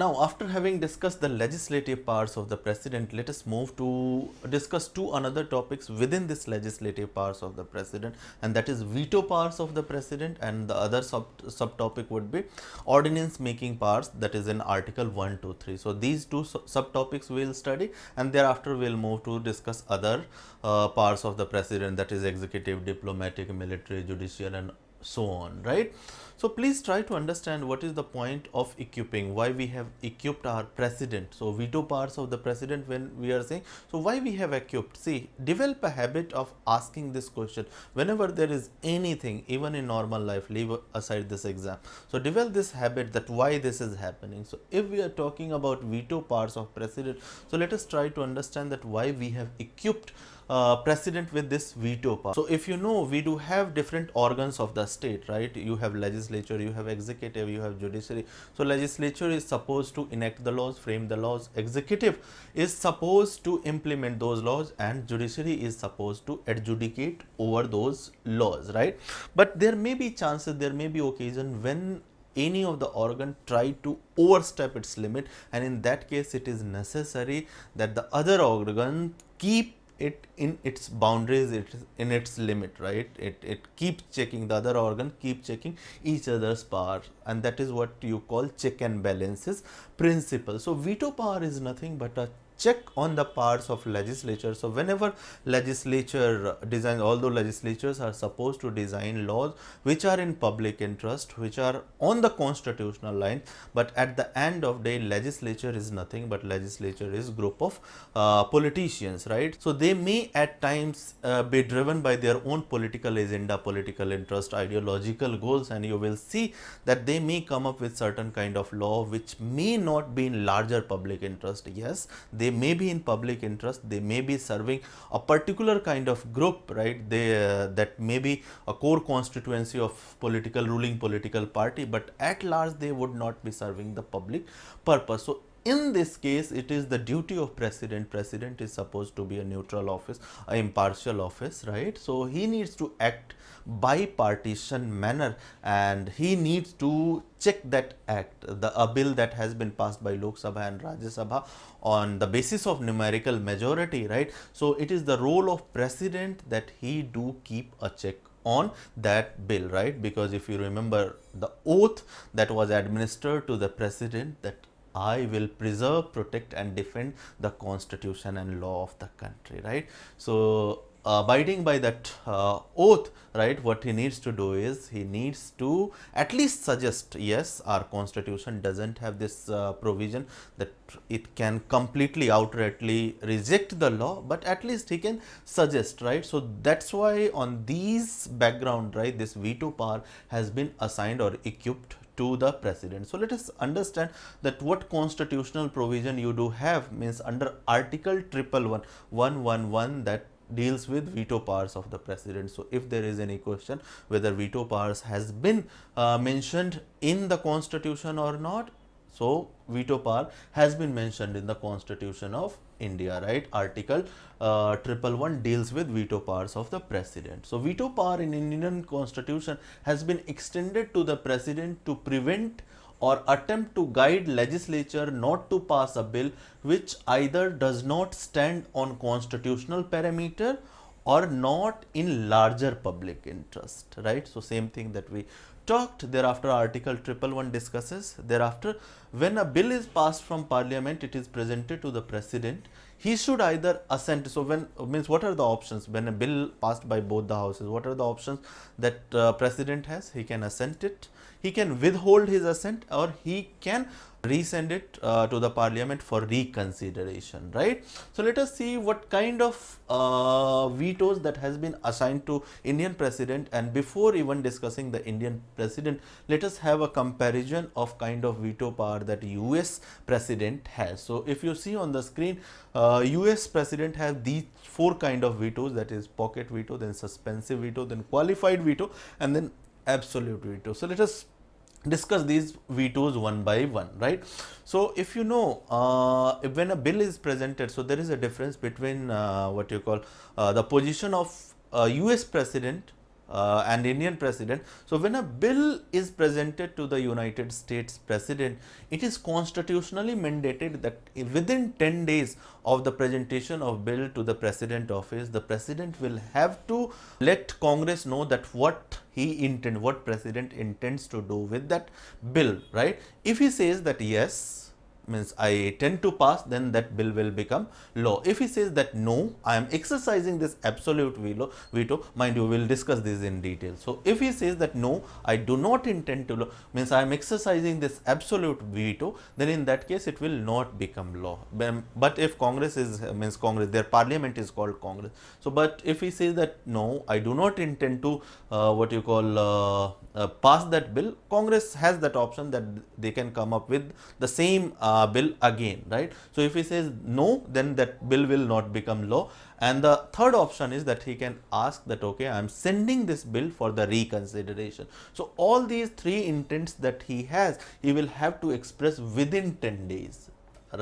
Now, after having discussed the legislative powers of the president, let us move to discuss two another topics within this legislative powers of the president and that is veto powers of the president and the other sub subtopic would be ordinance making powers that is in article 1, 2, 3. So, these two subtopics we will study and thereafter we will move to discuss other uh, powers of the president that is executive, diplomatic, military, judicial and so on, right. So please try to understand what is the point of equipping, why we have equipped our president. So veto powers of the president when we are saying, so why we have equipped? See, develop a habit of asking this question whenever there is anything, even in normal life, leave aside this exam. So develop this habit that why this is happening. So if we are talking about veto powers of president, so let us try to understand that why we have equipped uh, precedent with this veto power. So if you know, we do have different organs of the state, right? You have legislature, you have executive, you have judiciary. So legislature is supposed to enact the laws, frame the laws. Executive is supposed to implement those laws and judiciary is supposed to adjudicate over those laws, right? But there may be chances, there may be occasion when any of the organ try to overstep its limit and in that case it is necessary that the other organ keep it in its boundaries it is in its limit right it it keeps checking the other organ keep checking each other's power and that is what you call check and balances principle so veto power is nothing but a check on the powers of legislature. So, whenever legislature designs, although legislatures are supposed to design laws which are in public interest, which are on the constitutional line, but at the end of day legislature is nothing but legislature is group of uh, politicians, right. So, they may at times uh, be driven by their own political agenda, political interest, ideological goals and you will see that they may come up with certain kind of law which may not be in larger public interest. Yes, they they may be in public interest they may be serving a particular kind of group right they uh, that may be a core constituency of political ruling political party but at large they would not be serving the public purpose so in this case it is the duty of president president is supposed to be a neutral office a impartial office right so he needs to act bipartisan manner and he needs to check that act the a bill that has been passed by Lok Sabha and Rajya Sabha on the basis of numerical majority right so it is the role of president that he do keep a check on that bill right because if you remember the oath that was administered to the president that I will preserve, protect and defend the constitution and law of the country, right? So, uh, abiding by that uh, oath, right, what he needs to do is he needs to at least suggest, yes, our constitution doesn't have this uh, provision that it can completely outrightly reject the law, but at least he can suggest, right. So, that is why on these background, right, this veto power has been assigned or equipped to the president. So, let us understand that what constitutional provision you do have means under article Triple One One One One that deals with veto powers of the president. So, if there is any question whether veto powers has been uh, mentioned in the constitution or not, so veto power has been mentioned in the constitution of India, right? Article uh, 111 deals with veto powers of the president. So, veto power in Indian constitution has been extended to the president to prevent or attempt to guide legislature not to pass a bill which either does not stand on constitutional parameter or not in larger public interest, right? So, same thing that we talked thereafter article 111 discusses thereafter when a bill is passed from parliament it is presented to the president he should either assent so when means what are the options when a bill passed by both the houses what are the options that uh, president has he can assent it he can withhold his assent or he can resend it uh, to the parliament for reconsideration right so let us see what kind of uh, vetoes that has been assigned to indian president and before even discussing the indian president let us have a comparison of kind of veto power that us president has so if you see on the screen uh, us president has these four kind of vetoes that is pocket veto then suspensive veto then qualified veto and then absolute V2. So let us discuss these V twos one by one, right? So if you know, uh, when a bill is presented, so there is a difference between uh, what you call uh, the position of US president uh, and Indian president. So, when a bill is presented to the United States president, it is constitutionally mandated that within 10 days of the presentation of bill to the president office, the president will have to let Congress know that what he intend, what president intends to do with that bill, right? If he says that yes, means I tend to pass then that bill will become law. If he says that no I am exercising this absolute veto, veto mind you we will discuss this in detail. So, if he says that no I do not intend to means I am exercising this absolute veto then in that case it will not become law. But if Congress is means Congress their parliament is called Congress. So, but if he says that no I do not intend to uh, what you call uh, uh, pass that bill Congress has that option that they can come up with the same uh, uh, bill again, right. So, if he says no, then that bill will not become law. And the third option is that he can ask that, okay, I am sending this bill for the reconsideration. So, all these three intents that he has, he will have to express within 10 days,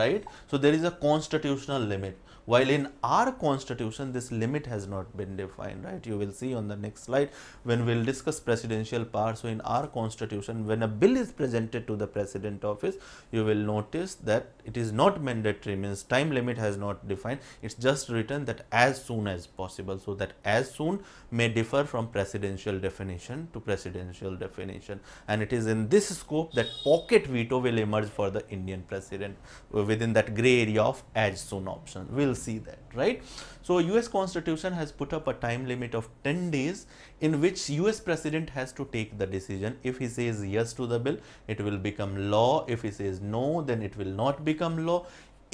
right. So, there is a constitutional limit while in our constitution, this limit has not been defined, right? You will see on the next slide when we will discuss presidential power. So, in our constitution, when a bill is presented to the president office, you will notice that it is not mandatory means time limit has not defined. It's just written that as soon as possible. So, that as soon may differ from presidential definition to presidential definition. And it is in this scope that pocket veto will emerge for the Indian president within that gray area of as soon option. We'll will see that, right? So US Constitution has put up a time limit of 10 days in which US President has to take the decision. If he says yes to the bill, it will become law. If he says no, then it will not become law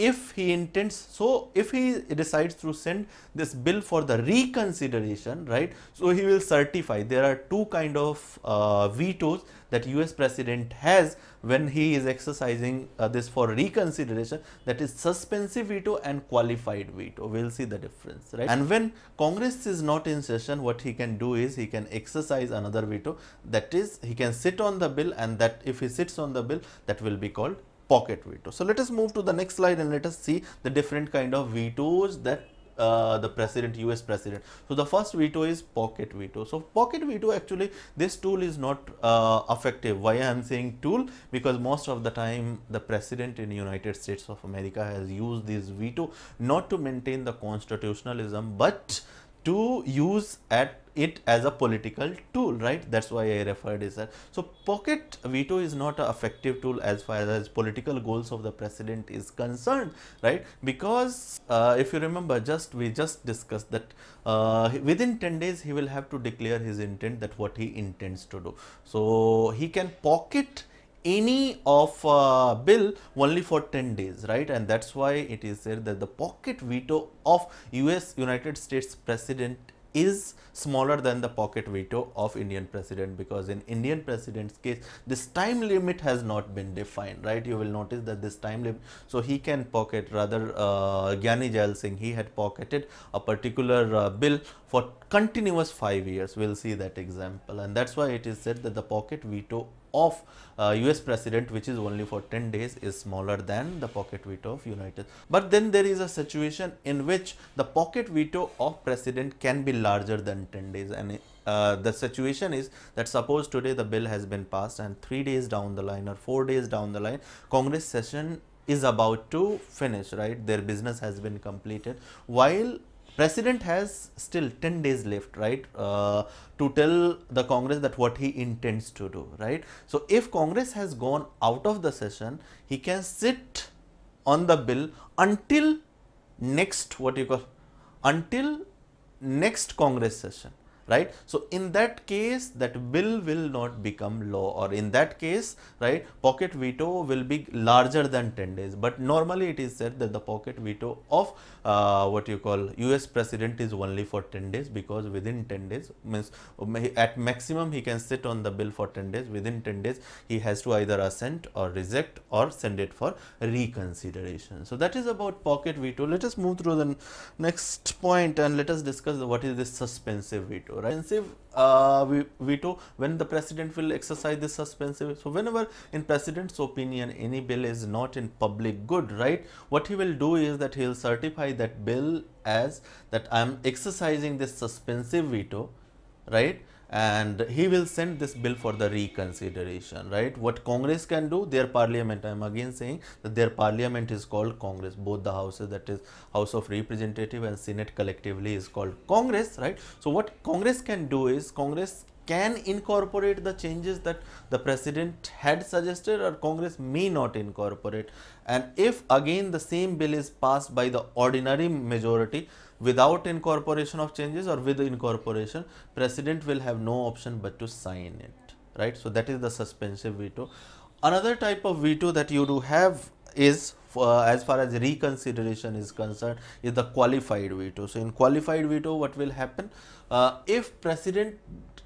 if he intends so if he decides to send this bill for the reconsideration right so he will certify there are two kind of uh, vetoes that US president has when he is exercising uh, this for reconsideration that is suspensive veto and qualified veto we'll see the difference right and when congress is not in session what he can do is he can exercise another veto that is he can sit on the bill and that if he sits on the bill that will be called pocket veto. So let us move to the next slide and let us see the different kind of vetoes that uh, the president, US president. So the first veto is pocket veto. So pocket veto actually this tool is not uh, effective. Why I am saying tool? Because most of the time the president in United States of America has used this veto not to maintain the constitutionalism but to use at it as a political tool, right? That's why I referred is that. So pocket veto is not an effective tool as far as political goals of the president is concerned, right? Because uh, if you remember, just we just discussed that uh, within 10 days he will have to declare his intent that what he intends to do. So he can pocket any of uh, bill only for 10 days right and that's why it is said that the pocket veto of US United States president is smaller than the pocket veto of Indian president because in Indian president's case this time limit has not been defined right you will notice that this time limit so he can pocket rather uh, Gyani Jal Singh he had pocketed a particular uh, bill for continuous 5 years we'll see that example and that's why it is said that the pocket veto of uh, US president which is only for 10 days is smaller than the pocket veto of United. But then there is a situation in which the pocket veto of president can be larger than 10 days and uh, the situation is that suppose today the bill has been passed and 3 days down the line or 4 days down the line Congress session is about to finish right their business has been completed while President has still 10 days left, right, uh, to tell the Congress that what he intends to do, right. So, if Congress has gone out of the session, he can sit on the bill until next what you call until next Congress session right. So, in that case that bill will not become law or in that case right pocket veto will be larger than 10 days, but normally it is said that the pocket veto of uh, what you call US president is only for 10 days because within 10 days means um, at maximum he can sit on the bill for 10 days within 10 days he has to either assent or reject or send it for reconsideration. So, that is about pocket veto. Let us move through the next point and let us discuss what is this suspensive veto. Right? Suspensive uh, veto when the president will exercise this suspensive so whenever in president's opinion any bill is not in public good right what he will do is that he'll certify that bill as that i'm exercising this suspensive veto right and he will send this bill for the reconsideration right what congress can do their parliament i am again saying that their parliament is called congress both the houses that is house of representative and senate collectively is called congress right so what congress can do is congress can incorporate the changes that the president had suggested or congress may not incorporate and if again the same bill is passed by the ordinary majority without incorporation of changes or with incorporation, president will have no option but to sign it, right? So, that is the suspensive veto. Another type of veto that you do have is uh, as far as reconsideration is concerned is the qualified veto. So, in qualified veto what will happen? Uh, if president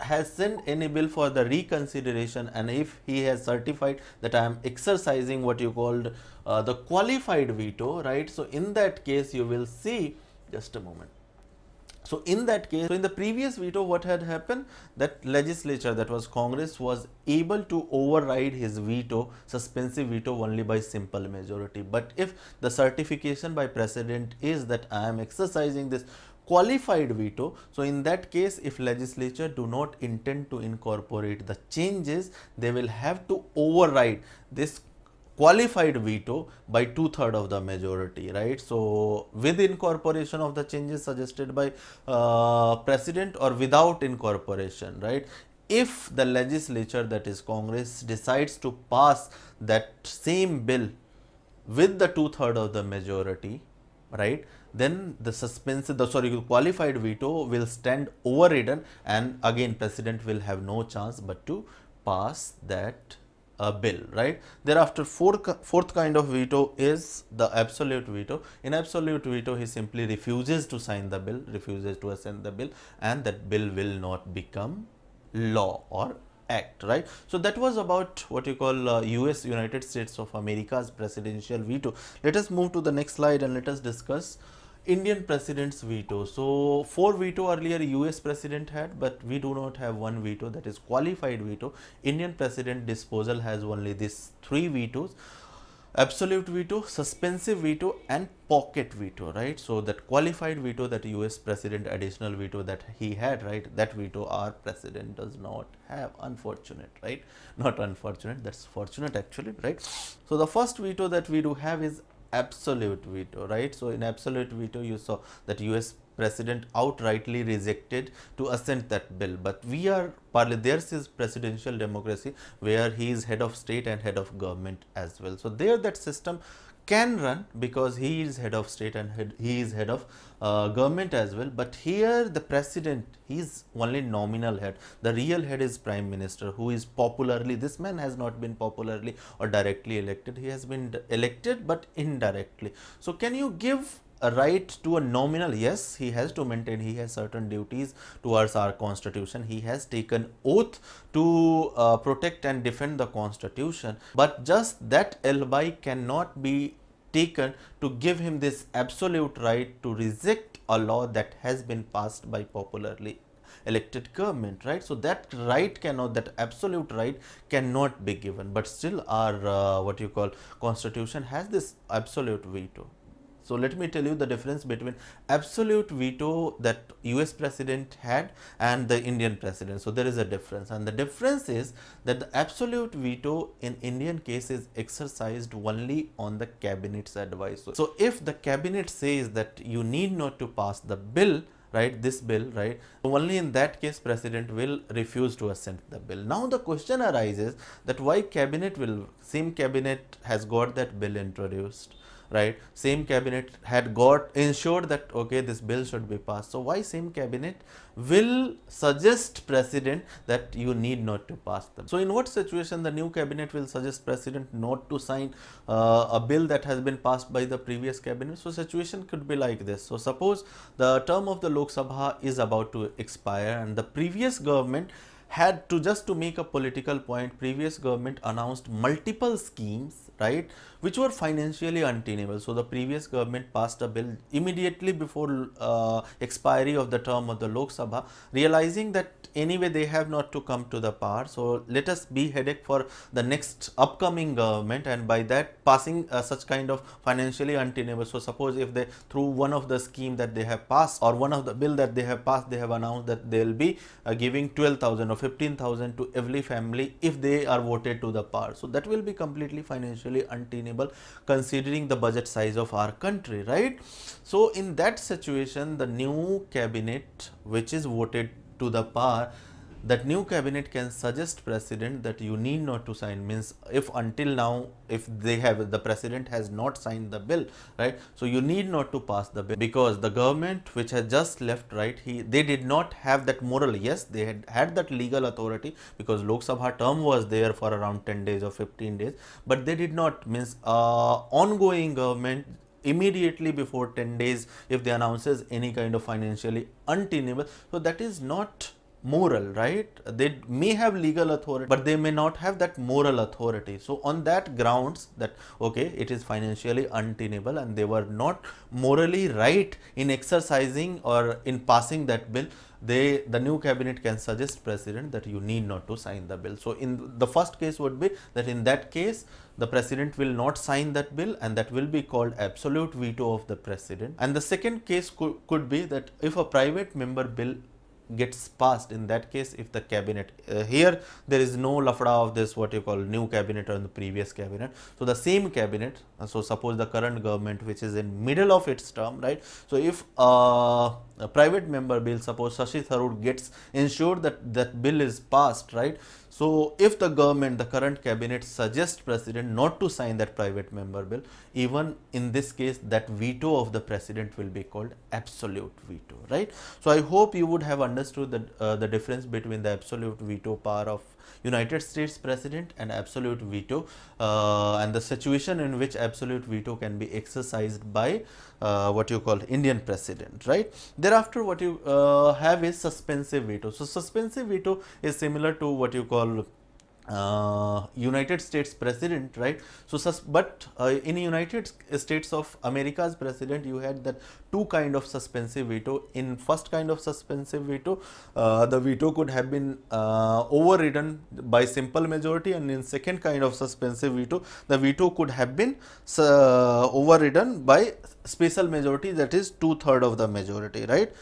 has sent any bill for the reconsideration and if he has certified that I am exercising what you called uh, the qualified veto, right? So, in that case you will see just a moment. So in that case, so in the previous veto, what had happened that legislature, that was Congress, was able to override his veto, suspensive veto only by simple majority. But if the certification by president is that I am exercising this qualified veto, so in that case, if legislature do not intend to incorporate the changes, they will have to override this qualified veto by two-third of the majority, right? So, with incorporation of the changes suggested by uh, president or without incorporation, right? If the legislature that is Congress decides to pass that same bill with the two-third of the majority, right, then the suspense, the sorry, qualified veto will stand overridden and again president will have no chance but to pass that a bill, right? Thereafter, fourth, fourth kind of veto is the absolute veto. In absolute veto, he simply refuses to sign the bill, refuses to assent the bill and that bill will not become law or act right so that was about what you call uh, us united states of america's presidential veto let us move to the next slide and let us discuss Indian president's veto. So four veto earlier US president had, but we do not have one veto that is qualified veto. Indian president disposal has only these three vetoes absolute veto, suspensive veto and pocket veto, right? So that qualified veto that US president additional veto that he had, right? That veto our president does not have, unfortunate, right? Not unfortunate, that's fortunate actually, right? So the first veto that we do have is absolute veto, right? So, in absolute veto you saw that US president outrightly rejected to assent that bill. But we are, there's is presidential democracy where he is head of state and head of government as well. So, there that system can run because he is head of state and head, he is head of uh, government as well. But here the president, he is only nominal head. The real head is prime minister who is popularly, this man has not been popularly or directly elected. He has been elected but indirectly. So, can you give a right to a nominal yes he has to maintain he has certain duties towards our constitution he has taken oath to uh, protect and defend the constitution but just that alibi cannot be taken to give him this absolute right to reject a law that has been passed by popularly elected government right so that right cannot that absolute right cannot be given but still our uh, what you call constitution has this absolute veto so let me tell you the difference between absolute veto that US president had and the Indian president. So there is a difference and the difference is that the absolute veto in Indian case is exercised only on the cabinet's advice. So if the cabinet says that you need not to pass the bill, right this bill right only in that case president will refuse to assent the bill now the question arises that why cabinet will same cabinet has got that bill introduced right same cabinet had got ensured that okay this bill should be passed so why same cabinet will suggest president that you need not to pass them so in what situation the new cabinet will suggest president not to sign uh, a bill that has been passed by the previous cabinet so situation could be like this so suppose the term of the lok sabha is about to expire and the previous government had to just to make a political point previous government announced multiple schemes right, which were financially untenable. So, the previous government passed a bill immediately before uh, expiry of the term of the Lok Sabha, realizing that anyway they have not to come to the power so let us be headache for the next upcoming government and by that passing uh, such kind of financially untenable so suppose if they through one of the scheme that they have passed or one of the bill that they have passed they have announced that they will be uh, giving 12000 or 15000 to every family if they are voted to the power so that will be completely financially untenable considering the budget size of our country right so in that situation the new cabinet which is voted to the power that new cabinet can suggest president that you need not to sign means if until now if they have the president has not signed the bill right so you need not to pass the bill because the government which has just left right he they did not have that moral yes they had had that legal authority because lok sabha term was there for around 10 days or 15 days but they did not means uh, ongoing government immediately before 10 days if they announces any kind of financially untenable. So that is not moral, right? They may have legal authority, but they may not have that moral authority. So on that grounds that, okay, it is financially untenable and they were not morally right in exercising or in passing that bill, they the new cabinet can suggest president that you need not to sign the bill. So, in the first case would be that in that case the president will not sign that bill and that will be called absolute veto of the president. And the second case could, could be that if a private member bill gets passed in that case if the cabinet uh, here there is no lafda of this what you call new cabinet or the previous cabinet so the same cabinet uh, so suppose the current government which is in middle of its term right so if uh, a private member bill suppose Sashi tharoor gets ensured that that bill is passed right so, if the government, the current cabinet suggests president not to sign that private member bill, even in this case that veto of the president will be called absolute veto, right. So, I hope you would have understood the, uh, the difference between the absolute veto power of United States President and absolute veto uh, and the situation in which absolute veto can be exercised by uh, what you call Indian President, right. Thereafter what you uh, have is suspensive veto. So, suspensive veto is similar to what you call uh, United States president, right? So, but uh, in United States of America's president, you had that two kind of suspensive veto. In first kind of suspensive veto, uh, the veto could have been uh, overridden by simple majority, and in second kind of suspensive veto, the veto could have been uh, overridden by special majority, that is two third of the majority, right?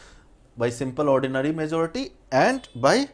By simple ordinary majority and by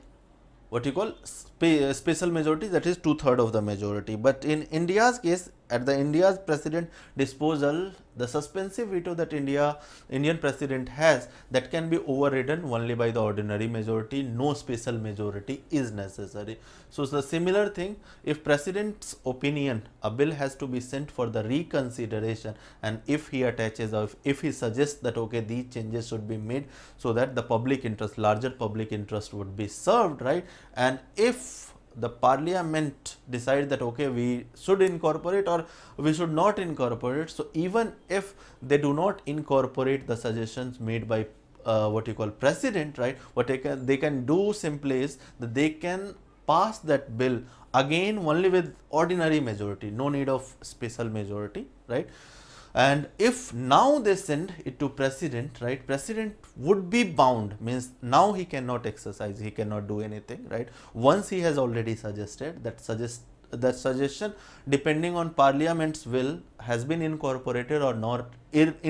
what you call uh, special majority that is two-third of the majority. But in India's case at the India's president disposal the suspensive veto that India Indian president has that can be overridden only by the ordinary majority no special majority is necessary. So, the similar thing if president's opinion a bill has to be sent for the reconsideration and if he attaches or if, if he suggests that okay these changes should be made so that the public interest larger public interest would be served right and if the parliament decide that okay we should incorporate or we should not incorporate so even if they do not incorporate the suggestions made by uh, what you call president right what they can they can do simply is that they can pass that bill again only with ordinary majority no need of special majority right and if now they send it to president right president would be bound means now he cannot exercise he cannot do anything right once he has already suggested that suggest that suggestion depending on parliament's will has been incorporated or not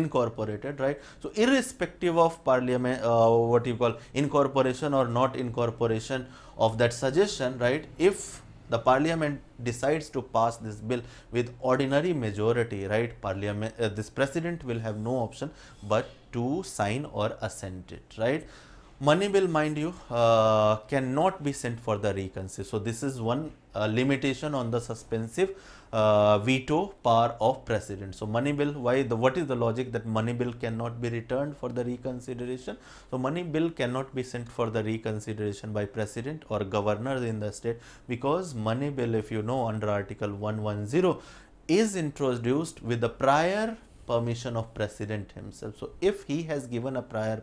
incorporated right so irrespective of parliament uh, what you call incorporation or not incorporation of that suggestion right if the parliament decides to pass this bill with ordinary majority, right? Parliament, uh, this president will have no option but to sign or assent it, right? money bill, mind you uh, cannot be sent for the reconsideration. So, this is one uh, limitation on the suspensive uh, veto power of president. So, money bill why the what is the logic that money bill cannot be returned for the reconsideration. So, money bill cannot be sent for the reconsideration by president or governors in the state because money bill if you know under article 110 is introduced with the prior permission of president himself. So, if he has given a prior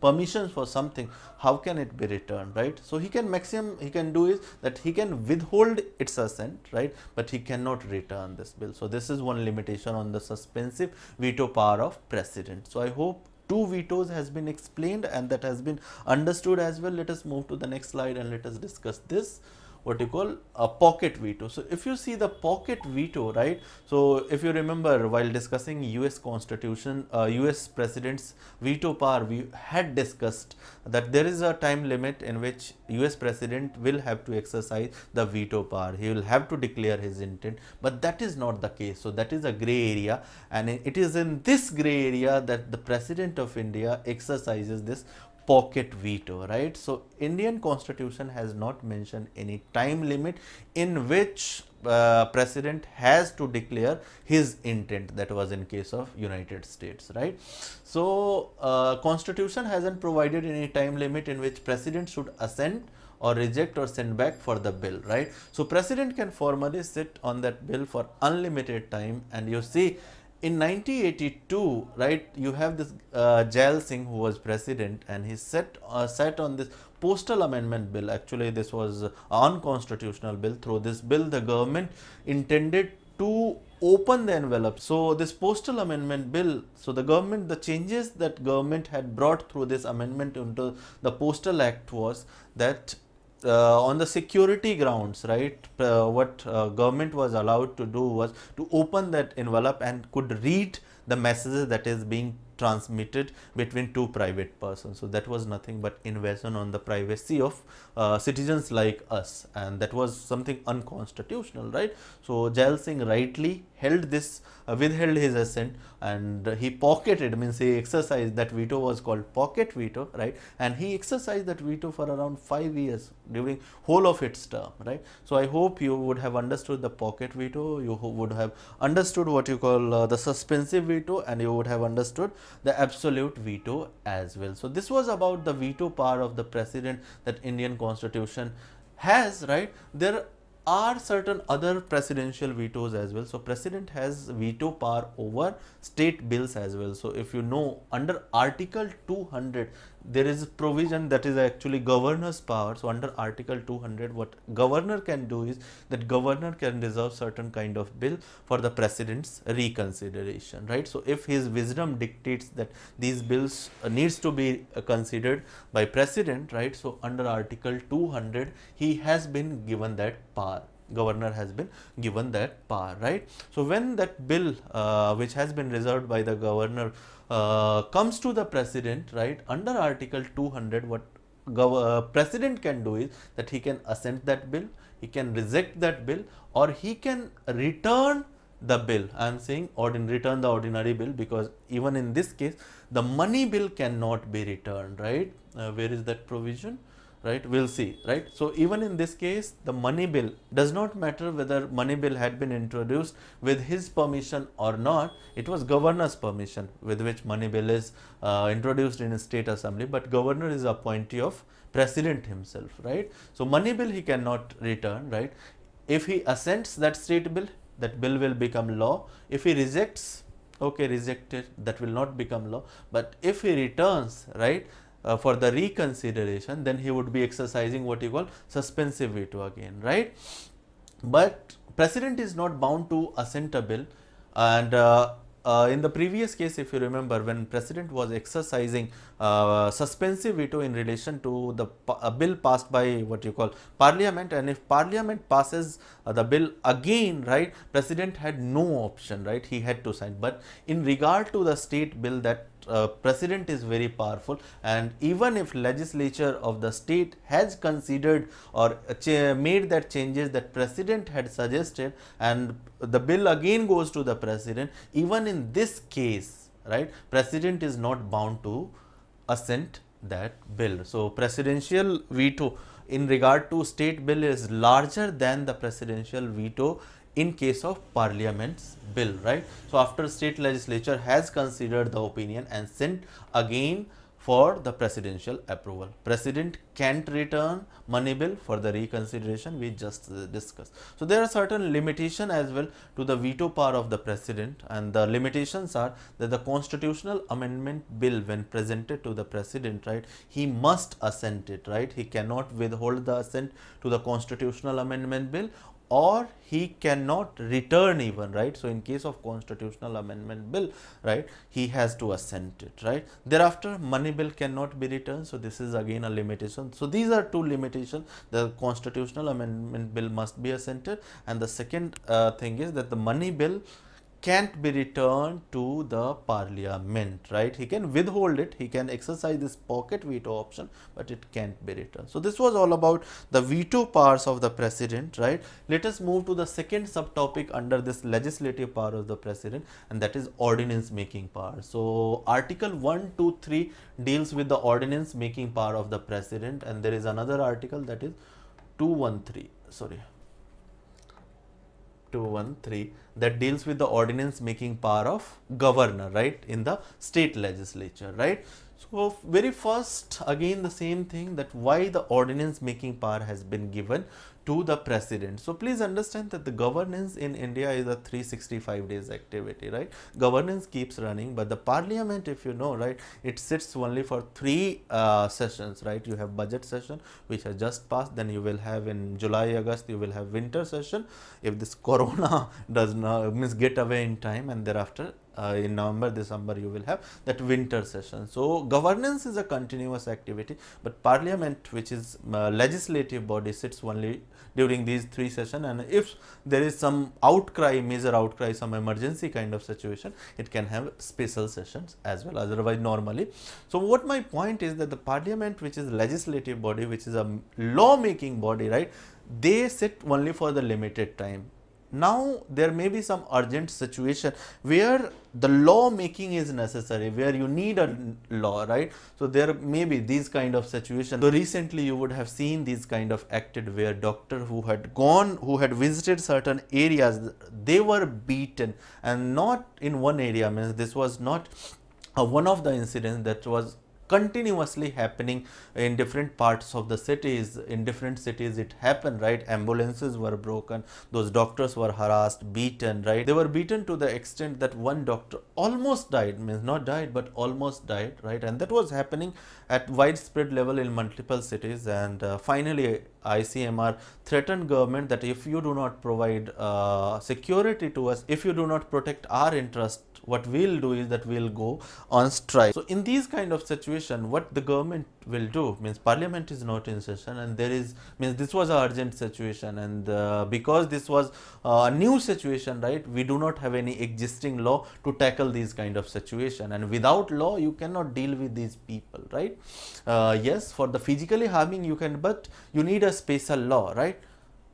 permission for something, how can it be returned, right? So he can maximum he can do is that he can withhold its assent, right? But he cannot return this bill. So this is one limitation on the suspensive veto power of president. So I hope two vetoes has been explained and that has been understood as well. Let us move to the next slide and let us discuss this what you call a pocket veto. So if you see the pocket veto, right? So if you remember while discussing US Constitution, uh, US President's veto power, we had discussed that there is a time limit in which US President will have to exercise the veto power. He will have to declare his intent, but that is not the case. So that is a gray area and it is in this gray area that the President of India exercises this pocket veto, right? So Indian constitution has not mentioned any time limit in which uh, president has to declare his intent that was in case of United States, right? So uh, constitution hasn't provided any time limit in which president should assent or reject or send back for the bill, right? So president can formally sit on that bill for unlimited time and you see in 1982, right, you have this uh, Jail Singh who was president and he set, uh, set on this postal amendment bill. Actually, this was unconstitutional bill. Through this bill, the government intended to open the envelope. So this postal amendment bill, so the government, the changes that government had brought through this amendment into the postal act was that uh, on the security grounds, right, uh, what uh, government was allowed to do was to open that envelope and could read the messages that is being transmitted between two private persons. So that was nothing but invasion on the privacy of uh, citizens like us and that was something unconstitutional, right. So Jail Singh rightly held this, uh, withheld his assent and he pocketed, means he exercised that veto was called pocket veto, right, and he exercised that veto for around 5 years during whole of its term, right. So, I hope you would have understood the pocket veto, you would have understood what you call uh, the suspensive veto and you would have understood the absolute veto as well. So, this was about the veto power of the president that Indian constitution has, right. There are certain other presidential vetoes as well. So, president has veto power over state bills as well. So, if you know under article 200 there is provision that is actually governor's power. So under Article 200, what governor can do is that governor can reserve certain kind of bill for the president's reconsideration, right? So if his wisdom dictates that these bills uh, needs to be uh, considered by president, right? So under Article 200, he has been given that power governor has been given that power, right. So, when that bill uh, which has been reserved by the governor uh, comes to the president, right, under article 200 what uh, president can do is that he can assent that bill, he can reject that bill or he can return the bill. I am saying or in return the ordinary bill because even in this case the money bill cannot be returned, right. Uh, where is that provision? right we'll see right so even in this case the money bill does not matter whether money bill had been introduced with his permission or not it was governor's permission with which money bill is uh, introduced in a state assembly but governor is appointee of president himself right so money bill he cannot return right if he assents that state bill that bill will become law if he rejects okay rejected that will not become law but if he returns right uh, for the reconsideration then he would be exercising what you call suspensive veto again right but president is not bound to assent and uh, uh, in the previous case if you remember when president was exercising uh, suspensive veto in relation to the bill passed by what you call parliament and if parliament passes uh, the bill again right president had no option right he had to sign but in regard to the state bill that uh, president is very powerful and even if legislature of the state has considered or made that changes that president had suggested and the bill again goes to the president even in this case right president is not bound to assent that bill. So, presidential veto in regard to state bill is larger than the presidential veto in case of parliament's bill right so after state legislature has considered the opinion and sent again for the presidential approval president can't return money bill for the reconsideration we just uh, discussed so there are certain limitation as well to the veto power of the president and the limitations are that the constitutional amendment bill when presented to the president right he must assent it right he cannot withhold the assent to the constitutional amendment bill or he cannot return even right. So, in case of constitutional amendment bill right he has to assent it right. Thereafter money bill cannot be returned. So, this is again a limitation. So, these are two limitations the constitutional amendment bill must be assented and the second uh, thing is that the money bill can't be returned to the parliament, right? He can withhold it, he can exercise this pocket veto option, but it can't be returned. So this was all about the veto powers of the president, right? Let us move to the second subtopic under this legislative power of the president, and that is ordinance making power. So article 1, 2, 3 deals with the ordinance making power of the president, and there is another article that is 213, sorry, 213 that deals with the ordinance making power of governor, right, in the state legislature, right. So, very first again the same thing that why the ordinance making power has been given to the president. So please understand that the governance in India is a 365 days activity, right? Governance keeps running, but the parliament, if you know, right, it sits only for three uh, sessions, right? You have budget session, which has just passed, then you will have in July, August, you will have winter session. If this corona does not, means get away in time and thereafter uh, in November, December you will have that winter session. So governance is a continuous activity, but parliament which is a uh, legislative body sits only during these three sessions and if there is some outcry, major outcry, some emergency kind of situation, it can have special sessions as well otherwise normally. So what my point is that the parliament which is legislative body which is a law making body right, they sit only for the limited time now there may be some urgent situation where the law making is necessary where you need a law right so there may be these kind of situations so recently you would have seen these kind of acted where doctor who had gone who had visited certain areas they were beaten and not in one area I means this was not one of the incidents that was continuously happening in different parts of the cities in different cities it happened right ambulances were broken those doctors were harassed beaten right they were beaten to the extent that one doctor almost died means not died but almost died right and that was happening at widespread level in multiple cities and uh, finally ICMR threatened government that if you do not provide uh, security to us if you do not protect our interest what we'll do is that we'll go on strike. So in these kind of situation, what the government will do means parliament is not in session and there is means this was an urgent situation and uh, because this was uh, a new situation, right, we do not have any existing law to tackle these kind of situation and without law, you cannot deal with these people, right. Uh, yes, for the physically harming you can, but you need a special law, right.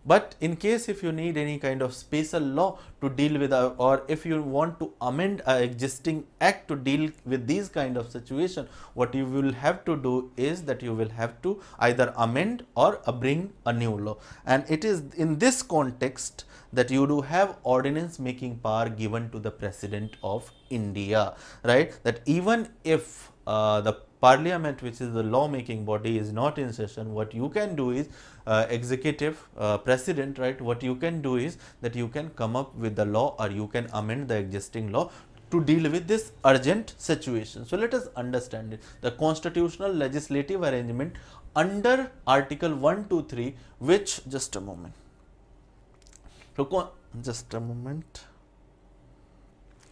But in case if you need any kind of special law to deal with uh, or if you want to amend an existing act to deal with these kind of situation, what you will have to do is that you will have to either amend or bring a new law. And it is in this context that you do have ordinance making power given to the president of India, right? That even if uh, the parliament which is the lawmaking body is not in session, what you can do is uh, executive uh, president, right, what you can do is that you can come up with the law or you can amend the existing law to deal with this urgent situation. So, let us understand it. The constitutional legislative arrangement under article 123 which just a moment. So, just a moment.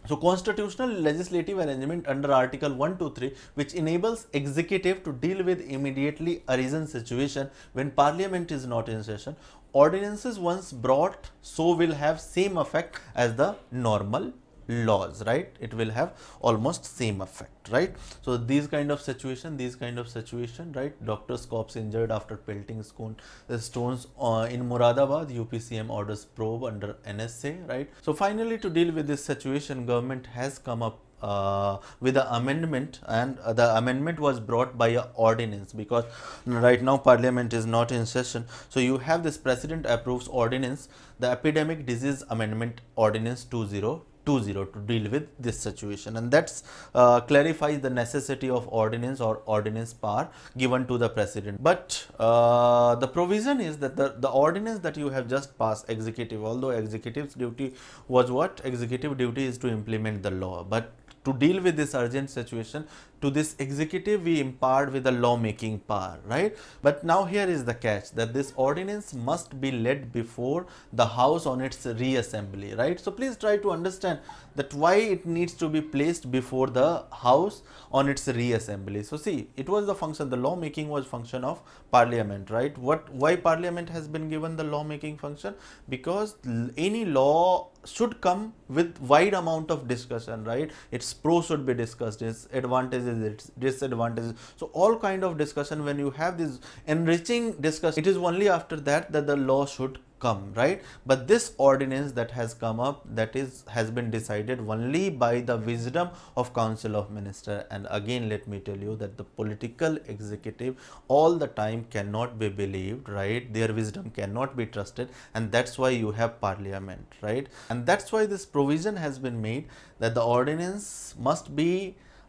So constitutional legislative arrangement under article 123 which enables executive to deal with immediately arisen situation when parliament is not in session ordinances once brought so will have same effect as the normal laws right it will have almost same effect right so these kind of situation these kind of situation right doctor's corpse injured after pelting stone uh, stones uh, in muradabad upcm orders probe under nsa right so finally to deal with this situation government has come up uh, with the amendment and uh, the amendment was brought by a ordinance because right now parliament is not in session so you have this president approves ordinance the epidemic disease amendment ordinance 20. 20 to deal with this situation and that's uh, clarifies the necessity of ordinance or ordinance power given to the president but uh, the provision is that the, the ordinance that you have just passed executive although executive's duty was what executive duty is to implement the law but to deal with this urgent situation to this executive we impart with the lawmaking power right but now here is the catch that this ordinance must be led before the house on its reassembly right so please try to understand that why it needs to be placed before the house on its reassembly. So see, it was the function, the lawmaking was function of parliament, right? What, why parliament has been given the lawmaking function? Because any law should come with wide amount of discussion, right? Its pros should be discussed, its advantages, its disadvantages. So all kind of discussion when you have this enriching discussion, it is only after that that the law should come right but this ordinance that has come up that is has been decided only by the wisdom of council of minister and again let me tell you that the political executive all the time cannot be believed right their wisdom cannot be trusted and that's why you have parliament right and that's why this provision has been made that the ordinance must be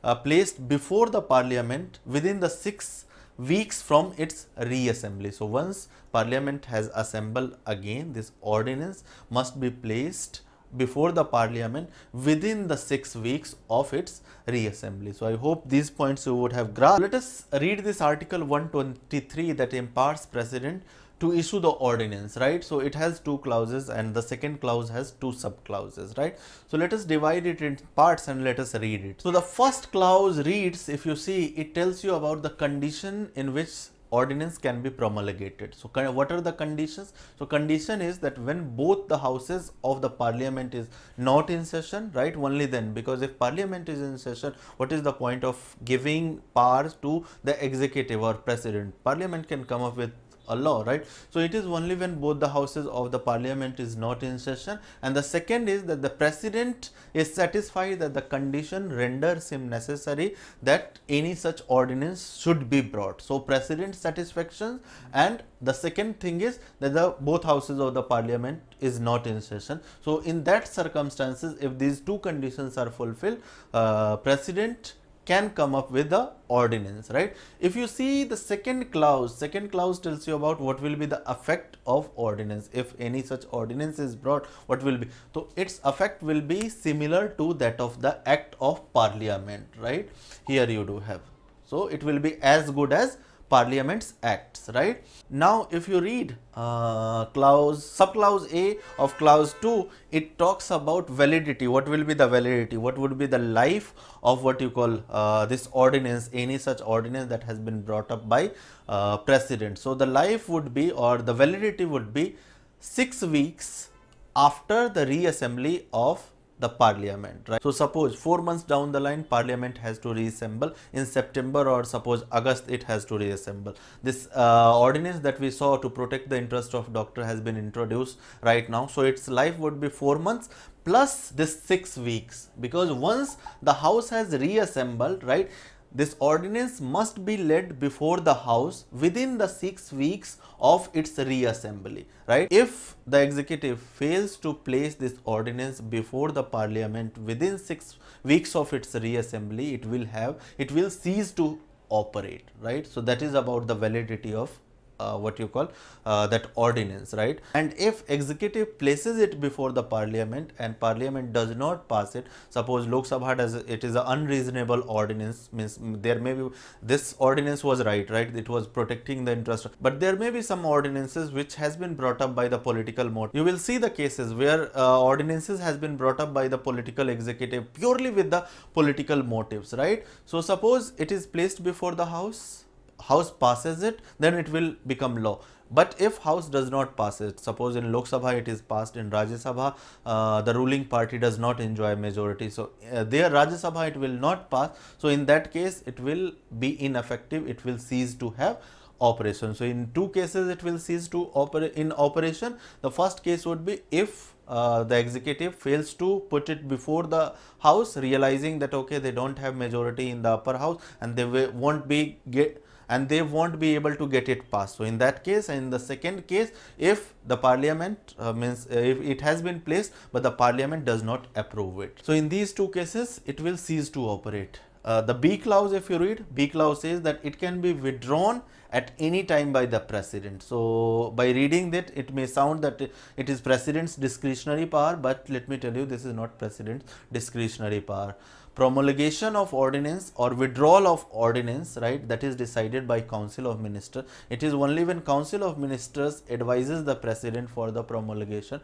uh, placed before the parliament within the six weeks from its reassembly. So once parliament has assembled again, this ordinance must be placed before the parliament within the six weeks of its reassembly. So I hope these points you would have grasped. Let us read this article 123 that empowers president to issue the ordinance, right? So it has two clauses and the second clause has two sub clauses, right? So let us divide it in parts and let us read it. So the first clause reads, if you see, it tells you about the condition in which ordinance can be promulgated. So what are the conditions? So condition is that when both the houses of the parliament is not in session, right? Only then, because if parliament is in session, what is the point of giving powers to the executive or president? Parliament can come up with a law right so it is only when both the houses of the parliament is not in session and the second is that the president is satisfied that the condition renders him necessary that any such ordinance should be brought so president satisfaction and the second thing is that the both houses of the parliament is not in session so in that circumstances if these two conditions are fulfilled uh, president can come up with the ordinance, right? If you see the second clause, second clause tells you about what will be the effect of ordinance. If any such ordinance is brought, what will be? So its effect will be similar to that of the act of parliament, right? Here you do have. So it will be as good as Parliament's Acts, right? Now, if you read uh, clause subclause A of clause 2, it talks about validity. What will be the validity? What would be the life of what you call uh, this ordinance, any such ordinance that has been brought up by uh, president. So, the life would be or the validity would be 6 weeks after the reassembly of the parliament right so suppose four months down the line parliament has to reassemble in september or suppose august it has to reassemble this uh, ordinance that we saw to protect the interest of doctor has been introduced right now so its life would be four months plus this six weeks because once the house has reassembled right this ordinance must be laid before the House within the six weeks of its reassembly, right? If the executive fails to place this ordinance before the parliament within six weeks of its reassembly, it will have, it will cease to operate, right? So that is about the validity of uh, what you call uh, that ordinance, right? And if executive places it before the parliament and parliament does not pass it, suppose Lok Sabha does it is an unreasonable ordinance means there may be this ordinance was right, right? It was protecting the interest, but there may be some ordinances which has been brought up by the political motive. You will see the cases where uh, ordinances has been brought up by the political executive purely with the political motives, right? So suppose it is placed before the house house passes it then it will become law but if house does not pass it suppose in lok sabha it is passed in rajya sabha uh, the ruling party does not enjoy majority so uh, there rajya sabha it will not pass so in that case it will be ineffective it will cease to have operation so in two cases it will cease to operate in operation the first case would be if uh, the executive fails to put it before the house realizing that okay they don't have majority in the upper house and they won't be get, and they won't be able to get it passed. So, in that case in the second case if the parliament uh, means uh, if it has been placed, but the parliament does not approve it. So, in these two cases it will cease to operate. Uh, the B clause if you read B clause says that it can be withdrawn at any time by the president. So, by reading that it may sound that it is president's discretionary power, but let me tell you this is not president's discretionary power promulgation of ordinance or withdrawal of ordinance right that is decided by council of ministers it is only when council of ministers advises the president for the promulgation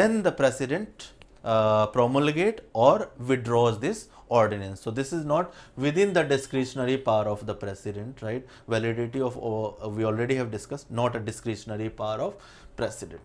then the president uh, promulgate or withdraws this ordinance. So, this is not within the discretionary power of the president, right? Validity of, uh, we already have discussed, not a discretionary power of president,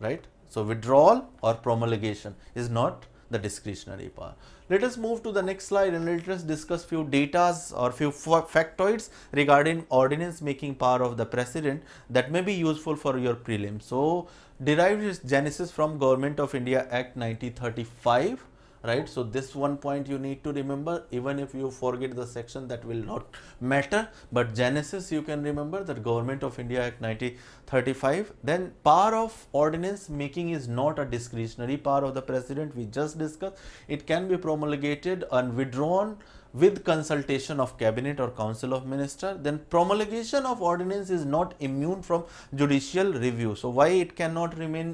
right? So, withdrawal or promulgation is not the discretionary power. Let us move to the next slide and let us discuss few datas or few factoids regarding ordinance making power of the president that may be useful for your prelim. So, derived genesis from Government of India Act 1935 right so this one point you need to remember even if you forget the section that will not matter but genesis you can remember that government of india act 1935 then power of ordinance making is not a discretionary power of the president we just discussed it can be promulgated and withdrawn with consultation of cabinet or council of minister then promulgation of ordinance is not immune from judicial review so why it cannot remain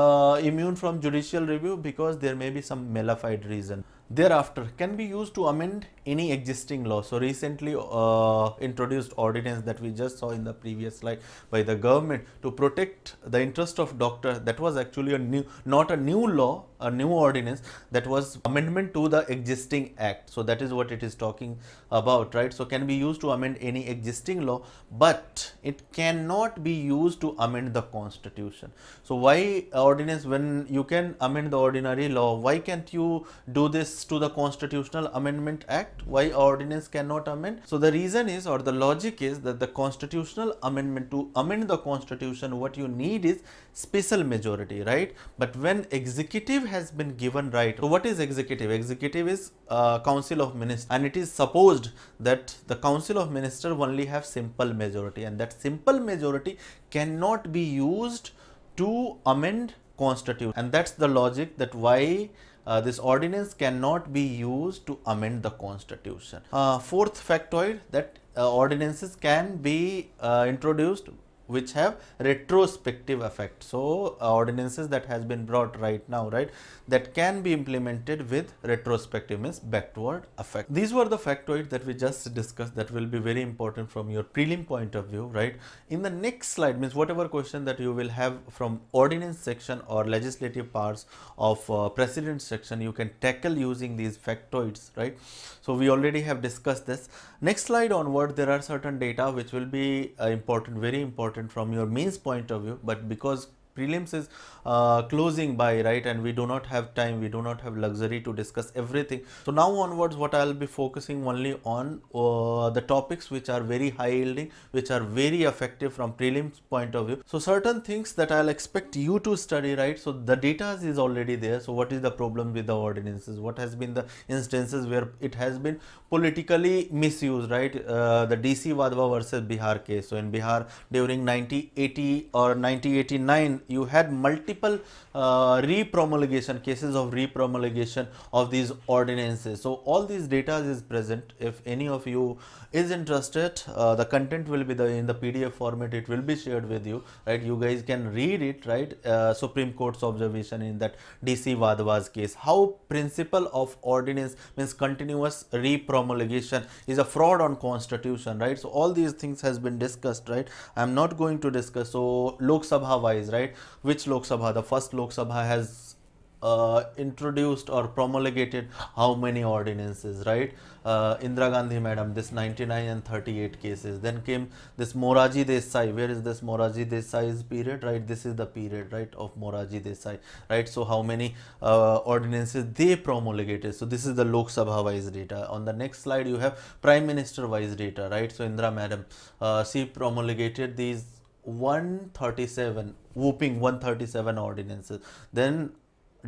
uh, immune from judicial review because there may be some malafide reason thereafter can be used to amend any existing law. So recently uh, introduced ordinance that we just saw in the previous slide by the government to protect the interest of doctor that was actually a new not a new law a new ordinance that was amendment to the existing act. So that is what it is talking about right. So can be used to amend any existing law but it cannot be used to amend the constitution. So why ordinance when you can amend the ordinary law why can't you do this to the Constitutional Amendment Act. Why ordinance cannot amend? So the reason is or the logic is that the constitutional amendment to amend the constitution what you need is special majority, right? But when executive has been given right, so what is executive? Executive is uh, council of ministers and it is supposed that the council of ministers only have simple majority and that simple majority cannot be used to amend constitute and that's the logic that why uh, this ordinance cannot be used to amend the constitution. Uh, fourth factoid that uh, ordinances can be uh, introduced which have retrospective effect. So, uh, ordinances that has been brought right now, right, that can be implemented with retrospective means backward effect. These were the factoids that we just discussed that will be very important from your prelim point of view, right. In the next slide means whatever question that you will have from ordinance section or legislative parts of uh, precedent section, you can tackle using these factoids, right. So, we already have discussed this. Next slide onward, there are certain data which will be uh, important, very important important from your means point of view, but because prelims is uh, closing by right and we do not have time we do not have luxury to discuss everything so now onwards what i'll be focusing only on uh, the topics which are very high yielding which are very effective from prelims point of view so certain things that i'll expect you to study right so the data is already there so what is the problem with the ordinances what has been the instances where it has been politically misused right uh, the dc vadva versus bihar case so in bihar during 1980 or 1989 you had multiple uh, repromulgation cases of repromulgation of these ordinances so all these data is present if any of you is interested uh, the content will be the in the pdf format it will be shared with you right you guys can read it right uh, supreme court's observation in that dc vadwas case how principle of ordinance means continuous repromulgation is a fraud on constitution right so all these things has been discussed right i'm not going to discuss so lok sabha wise right which lok sabha the first lok Lok Sabha has uh, introduced or promulgated how many ordinances, right? Uh, Indira Gandhi madam, this 99 and 38 cases. Then came this Moraji Desai. Where is this Moraji Desai's period, right? This is the period, right, of Moraji Desai, right? So how many uh, ordinances they promulgated? So this is the Lok Sabha wise data. On the next slide, you have Prime Minister wise data, right? So Indira madam, uh, she promulgated these 137 whooping 137 ordinances then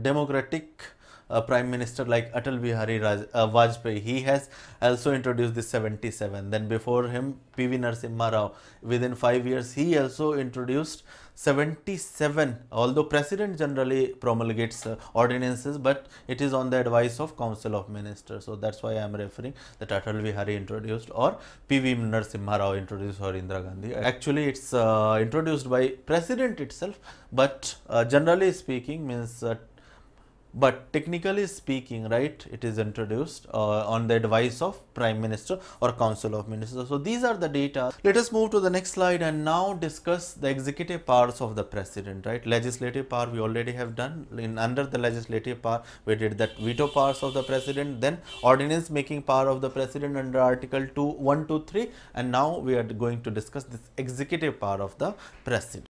democratic uh, prime minister like atal bihari Raj, uh, vajpayee he has also introduced the 77 then before him pv narsimha rao within 5 years he also introduced 77 although president generally promulgates uh, ordinances but it is on the advice of council of ministers so that's why i am referring that atal bihari introduced or pv Narasimha rao introduced or indira gandhi actually it's uh, introduced by president itself but uh, generally speaking means uh, but technically speaking right it is introduced uh, on the advice of prime minister or council of ministers so these are the data let us move to the next slide and now discuss the executive powers of the president right legislative power we already have done in under the legislative power we did that veto powers of the president then ordinance making power of the president under article 2 1 2 3 and now we are going to discuss this executive power of the president